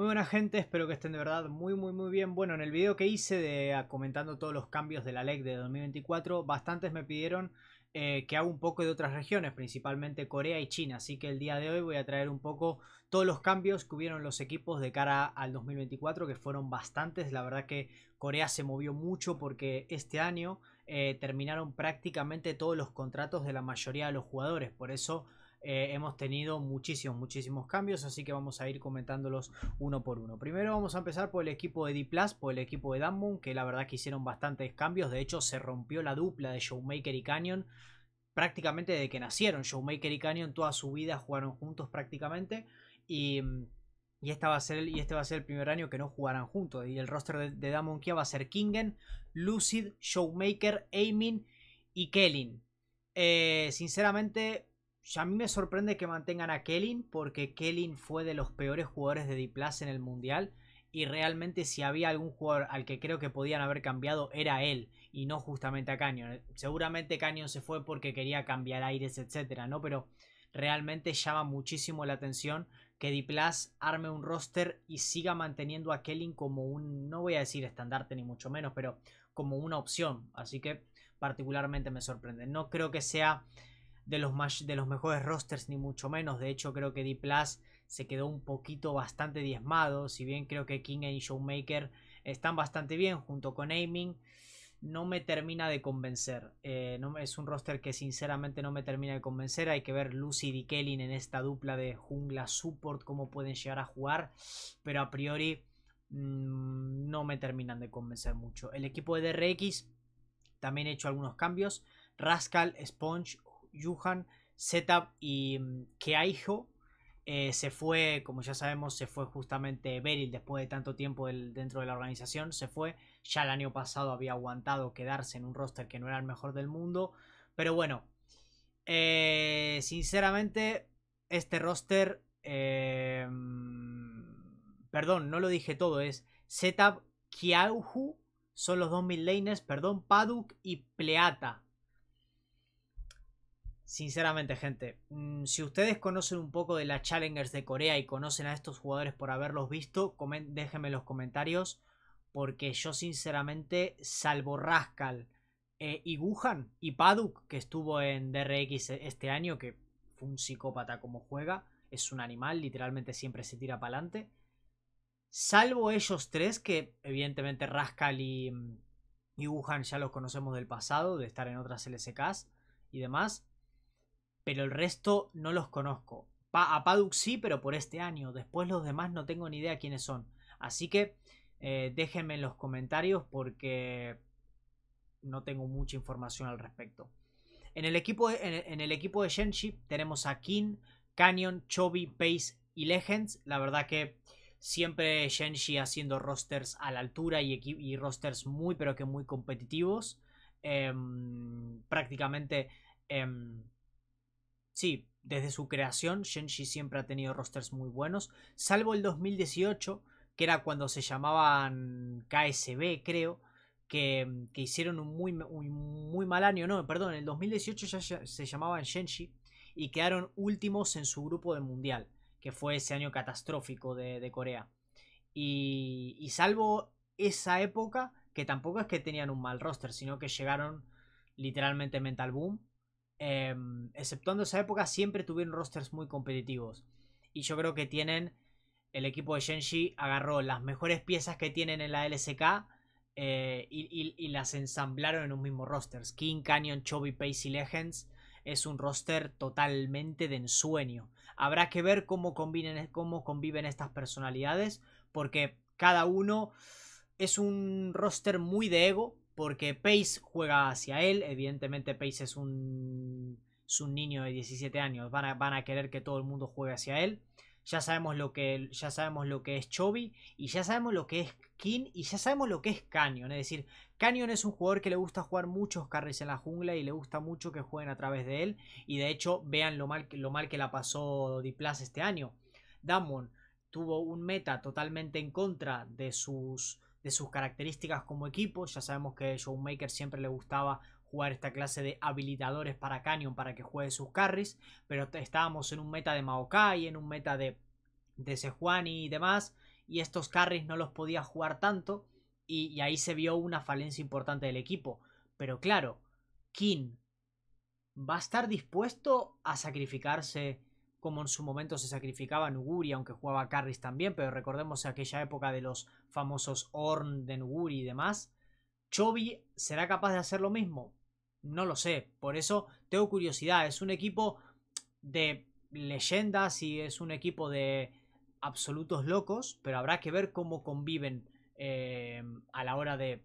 Muy buena gente, espero que estén de verdad muy muy muy bien. Bueno, en el video que hice de ah, comentando todos los cambios de la LEC de 2024, bastantes me pidieron eh, que haga un poco de otras regiones, principalmente Corea y China. Así que el día de hoy voy a traer un poco todos los cambios que hubieron los equipos de cara al 2024, que fueron bastantes. La verdad que Corea se movió mucho porque este año eh, terminaron prácticamente todos los contratos de la mayoría de los jugadores. Por eso eh, hemos tenido muchísimos, muchísimos cambios, así que vamos a ir comentándolos uno por uno. Primero vamos a empezar por el equipo de D-Plus, por el equipo de Damon que la verdad que hicieron bastantes cambios, de hecho se rompió la dupla de Showmaker y Canyon prácticamente desde que nacieron. Showmaker y Canyon toda su vida jugaron juntos prácticamente y... va a ser y este va a ser el primer año que no jugarán juntos. Y el roster de, Damon Kia va a ser Kingen, Lucid, Showmaker, Aimin y kelly eh, sinceramente, pues, a mí me sorprende que mantengan a Kellen porque Kellen fue de los peores jugadores de Diplas en el Mundial y realmente si había algún jugador al que creo que podían haber cambiado era él y no justamente a Canyon. Seguramente Canyon se fue porque quería cambiar aires, etcétera, ¿no? Pero realmente llama muchísimo la atención que Diplas arme un roster y siga manteniendo a Kelling como un, no voy a decir estandarte ni mucho menos, pero como una opción. Así que particularmente me sorprende. No creo que sea de los, de los mejores rosters, ni mucho menos. De hecho, creo que D-Plus se quedó un poquito bastante diezmado. Si bien creo que King y Showmaker están bastante bien junto con Aiming, no me termina de convencer. Eh, no, es un roster que sinceramente no me termina de convencer. Hay que ver Lucy y Kelly. en esta dupla de jungla support, cómo pueden llegar a jugar. Pero a priori mm, no me terminan de convencer mucho. El equipo de DRX también he hecho algunos cambios. Rascal, Sponge, Yuhan, setup y mm, Keaiho eh, se fue, como ya sabemos, se fue justamente Beryl después de tanto tiempo dentro de la organización. Se fue. Ya el año pasado había aguantado quedarse en un roster que no era el mejor del mundo. Pero bueno, eh, sinceramente, este roster. Eh, mm, perdón, no lo dije todo. Es Setup, Kiauhu. Son los dos mid laners. Perdón, Paduk y Pleata. Sinceramente, gente, mm, si ustedes conocen un poco de las Challengers de Corea y conocen a estos jugadores por haberlos visto, déjenme los comentarios. Porque yo, sinceramente, salvo Rascal eh, y Wuhan y Paduk, que estuvo en DRX e, este año, que fue un psicópata como juega, es un animal, literalmente siempre se tira para adelante. Salvo ellos tres, que evidentemente Rascal y, mm, y Wuhan ya los conocemos del pasado, de estar en otras LSKs y demás pero el resto no los conozco. a Paduk sí, pero por este año. Después los demás no tengo ni idea quiénes son. Así que eh, déjenme en los comentarios porque no tengo mucha información al respecto. En el equipo de, en, el equipo de tenemos a King, Canyon, Chobi, Pace y Legends. La verdad que siempre Genji haciendo rosters a la altura y, y rosters muy pero que muy competitivos. Em, prácticamente... Em, Sí, desde su creación, Genji siempre ha tenido rosters muy buenos, salvo el 2018, que era cuando se llamaban KSB, creo, que, hicieron un muy, muy, mal año. No, perdón, en el 2018 ya, se llamaban Genji y quedaron últimos en su grupo de mundial, que fue ese año catastrófico de, Corea. Y, y salvo esa época, que tampoco es que tenían un mal roster, sino que llegaron literalmente Mental Boom Em, exceptuando esa época, siempre tuvieron rosters muy competitivos. Y yo creo que tienen, el equipo de Shenxi agarró las mejores piezas que tienen en la LSK eh, y, las ensamblaron en un mismo roster. King, Canyon, Chovy, Pace y Legends es un roster totalmente de ensueño. Habrá que ver cómo, cómo conviven estas personalidades, porque cada uno es un roster muy de ego, porque Pace juega hacia él. Evidentemente Pace es un, niño de 17 años. Van a, querer que todo el mundo juegue hacia él. Ya sabemos lo que, ya sabemos lo que es Chovy y ya sabemos lo que es King y ya sabemos lo que es Canyon. Es decir, Canyon es un jugador que le gusta jugar muchos carries en la jungla y le gusta mucho que jueguen a través de él. Y de hecho, vean lo mal, lo mal que la pasó Diplas este año. Damon tuvo un meta totalmente en contra de sus de sus características como equipo. Ya sabemos que Showmaker siempre le gustaba jugar esta clase de habilitadores para Canyon para que juegue sus carries, pero estábamos en un meta de Maokai, en un meta de, de Sejuani y demás, y estos carries no los podía jugar tanto, y, ahí se vio una falencia importante del equipo. Pero claro, King va a estar dispuesto a sacrificarse como en su momento se sacrificaba Nuguri, aunque jugaba Carris también, pero recordemos aquella época de los famosos Horn de Nuguri y demás. Chobi será capaz de hacer lo mismo. No lo sé, por eso tengo curiosidad. Es un equipo de leyendas y es un equipo de absolutos locos, pero habrá que ver cómo conviven eh, a la hora de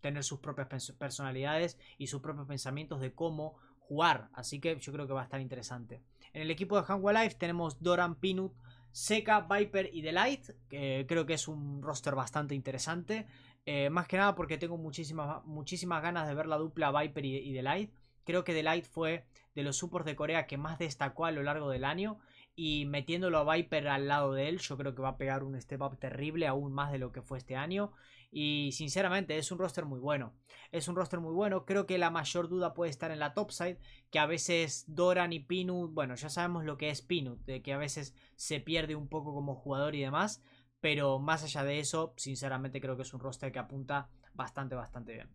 tener sus propias personalidades y sus propios pensamientos de cómo jugar. Así que yo creo que va a estar interesante. En el equipo de Hanwha Life tenemos Doran Pinut, Seca, Viper y Delight. Que creo que es un roster bastante interesante. Eh, más que nada porque tengo muchísimas, muchísimas ganas de ver la dupla Viper y, Delight. Creo que Delight fue de los supports de Corea que más destacó a lo largo del año. Y metiéndolo a Viper al lado de él, yo creo que va a pegar un step up terrible, aún más de lo que fue este año. Y sinceramente, es un roster muy bueno. Es un roster muy bueno. Creo que la mayor duda puede estar en la topside, que a veces Doran y Pinut. bueno, ya sabemos lo que es pinut de que a veces se pierde un poco como jugador y demás. Pero más allá de eso, sinceramente creo que es un roster que apunta bastante, bastante bien.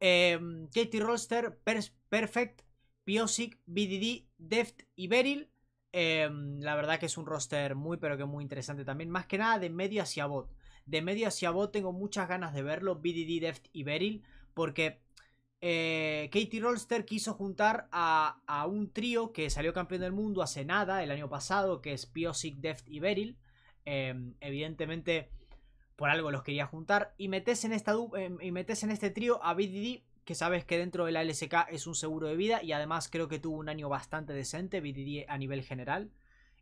Em, Katie Roster, Perfect, Piosic, BDD, Deft y Beryl. Em, la verdad que es un roster muy pero que muy interesante también. Más que nada de medio hacia bot. De medio hacia bot tengo muchas ganas de verlo. BDD, Deft y Beryl. Porque eh, Katie Rolster quiso juntar a, un trío que salió campeón del mundo hace nada, el año pasado, que es Piosic, Deft y Beryl. Em, evidentemente, por algo los quería juntar. Y metes en, esta, em, y metes en este trío a BDD que sabes que dentro de la LSK es un seguro de vida y además creo que tuvo un año bastante decente, BDD a nivel general.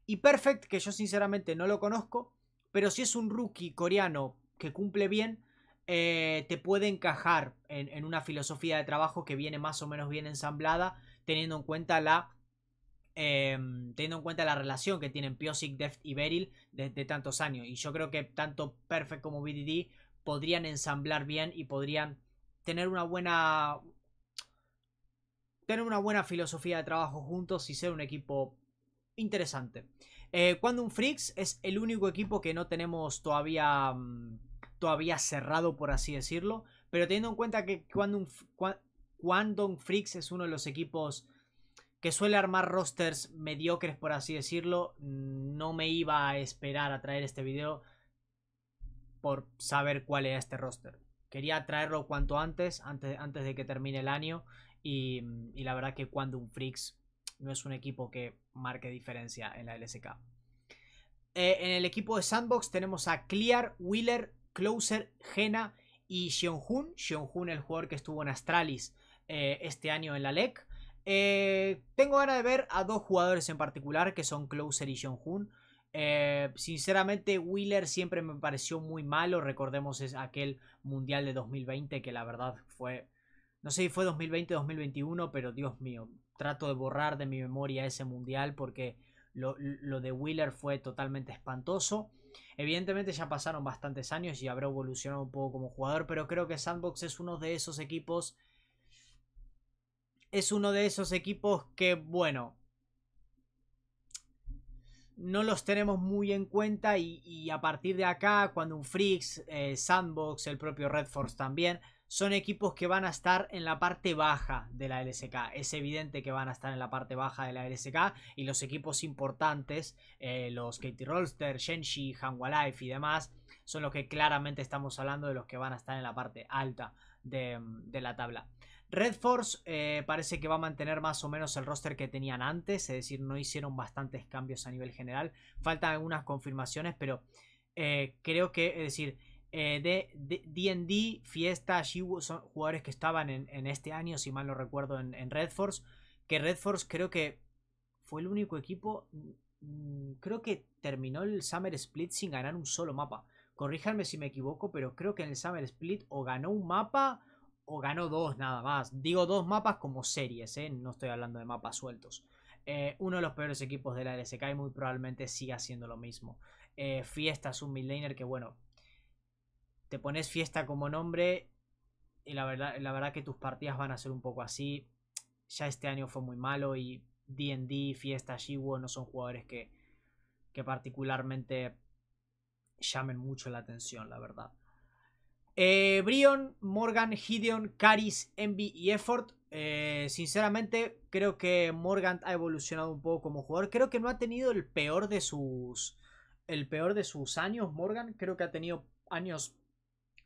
Y Perfect, que yo sinceramente no lo conozco, pero si es un rookie coreano que cumple bien, eh, te puede encajar en, una filosofía de trabajo que viene más o menos bien ensamblada, teniendo en cuenta la. Em, teniendo en cuenta la relación que tienen Piosic, Deft y Beryl desde tantos años. Y yo creo que tanto Perfect como BDD podrían ensamblar bien y podrían tener una buena tener una buena filosofía de trabajo juntos y ser un equipo interesante. Eh, Quantum Freaks es el único equipo que no tenemos todavía, mm, todavía cerrado, por así decirlo. Pero teniendo en cuenta que Quantum, Quantum Freaks es uno de los equipos que suele armar rosters mediocres, por así decirlo, no me iba a esperar a traer este video por saber cuál era este roster quería traerlo cuanto antes, antes, antes de que termine el año. Y, la verdad que Quantum Freaks no es un equipo que marque diferencia en la LSK. Eh, en el equipo de Sandbox tenemos a Clear, Wheeler, Closer, Jena y Xionhun. Xionhun, el jugador que estuvo en Astralis eh, este año en la LEC. Eh, tengo ganas de ver a dos jugadores en particular que son Closer y Hun. Eh, sinceramente, Wheeler siempre me pareció muy malo. Recordemos es aquel Mundial de 2020 que la verdad fue... No sé si fue 2020-2021, pero Dios mío, trato de borrar de mi memoria ese Mundial porque lo, lo de Wheeler fue totalmente espantoso. Evidentemente ya pasaron bastantes años y habrá evolucionado un poco como jugador, pero creo que Sandbox es uno de esos equipos... Es uno de esos equipos que, bueno, no los tenemos muy en cuenta y, a partir de acá, cuando un Freaks, eh, Sandbox, el propio Red Force también, son equipos que van a estar en la parte baja de la LSK. Es evidente que van a estar en la parte baja de la LSK y los equipos importantes, eh, los Katie Rolster, Shenshi, Life y demás, son los que claramente estamos hablando de los que van a estar en la parte alta de la tabla. Red Force eh, parece que va a mantener más o menos el roster que tenían antes, es decir, no hicieron bastantes cambios a nivel general. Faltan algunas confirmaciones, pero eh, creo que, es decir, eh, de DD, Fiesta, Shibu son jugadores que estaban en, este año, si mal no recuerdo, en, en, Red Force. Que Red Force creo que fue el único equipo, mm, creo que terminó el Summer Split sin ganar un solo mapa. Corríjanme si me equivoco, pero creo que en el Summer Split o ganó un mapa o ganó dos nada más. Digo dos mapas como series, ¿eh? no estoy hablando de mapas sueltos. Eh, uno de los peores equipos de la LSK y muy probablemente siga haciendo lo mismo. Eh, fiesta es un midlaner que, bueno, te pones Fiesta como nombre y la verdad, la verdad que tus partidas van a ser un poco así. Ya este año fue muy malo y D&D, Fiesta, Shiwo no son jugadores que, que particularmente llamen mucho la atención, la verdad. Eh, Brion, Morgan, Gideon, Caris, Envy y Effort. Eh, sinceramente, creo que Morgan ha evolucionado un poco como jugador. Creo que no ha tenido el peor de sus. El peor de sus años, Morgan. Creo que ha tenido años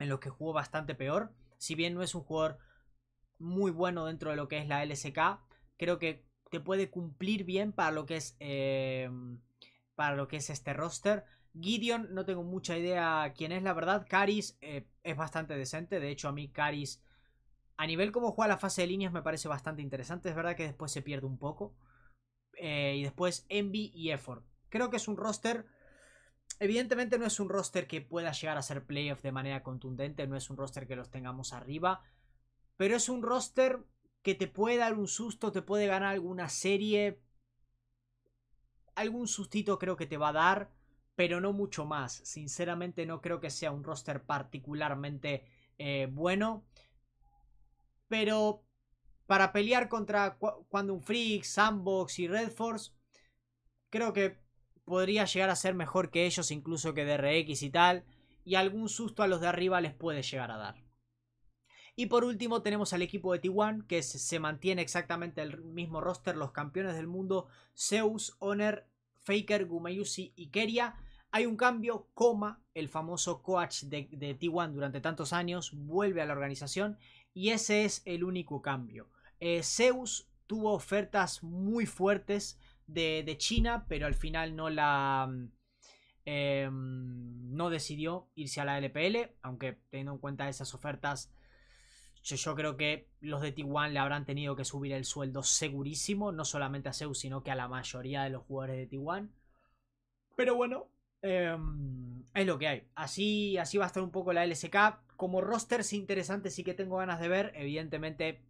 en los que jugó bastante peor. Si bien no es un jugador muy bueno dentro de lo que es la LSK, creo que te puede cumplir bien para lo que es. Eh, para lo que es este roster. Gideon, no tengo mucha idea quién es, la verdad. Caris eh, es bastante decente. De hecho, a mí Caris, a nivel como juega la fase de líneas, me parece bastante interesante. Es verdad que después se pierde un poco. Eh, y después Envy y Effort. Creo que es un roster... Evidentemente no es un roster que pueda llegar a ser playoff de manera contundente, no es un roster que los tengamos arriba, pero es un roster que te puede dar un susto, te puede ganar alguna serie, algún sustito creo que te va a dar, pero no mucho más. Sinceramente no creo que sea un roster particularmente eh, bueno. Pero para pelear contra Quandum Freak, Sandbox y Red Force, creo que podría llegar a ser mejor que ellos, incluso que DRX y tal. Y algún susto a los de arriba les puede llegar a dar. Y por último tenemos al equipo de T1 que se mantiene exactamente el mismo roster, los campeones del mundo, Zeus, Honor, Faker, Gumayusi y Keria. Hay un cambio, coma, el famoso coach de, de T1 durante tantos años vuelve a la organización y ese es el único cambio. Eh, Zeus tuvo ofertas muy fuertes de, China, pero al final no la... Mm, em, no decidió irse a la LPL, aunque teniendo en cuenta esas ofertas yo, creo que los de t le habrán tenido que subir el sueldo segurísimo, no solamente a Zeus, sino que a la mayoría de los jugadores de t Pero bueno, em, es lo que hay. Así, así va a estar un poco la LSK. Como rosters interesantes sí que tengo ganas de ver. Evidentemente,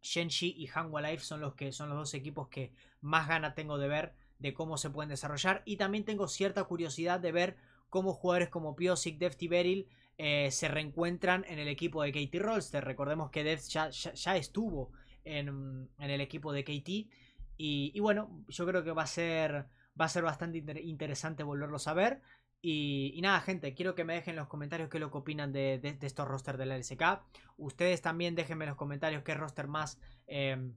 Shenshi y Hangwa son los, que, son los dos equipos que más ganas tengo de ver de cómo se pueden desarrollar. Y también tengo cierta curiosidad de ver cómo jugadores como Piosic, Defty Beryl eh, se reencuentran en el equipo de KT Rolster. Recordemos que Death ya, estuvo en, el equipo de KT Y, bueno, yo creo que va a ser, va a ser bastante interesante volverlos a ver. Y, nada, gente, quiero que me dejen en los comentarios qué es lo que opinan de, de, estos roster de la LSK. Ustedes también déjenme en los comentarios qué roster más, em,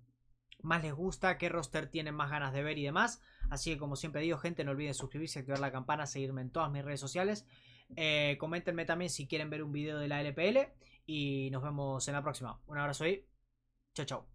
más les gusta, qué roster tienen más ganas de ver y demás. Así que como siempre digo, gente, no olviden suscribirse, activar la campana, seguirme en todas mis redes sociales. Eh, coméntenme también si quieren ver un video de la LPL. Y nos vemos en la próxima. Un abrazo y chao, chao.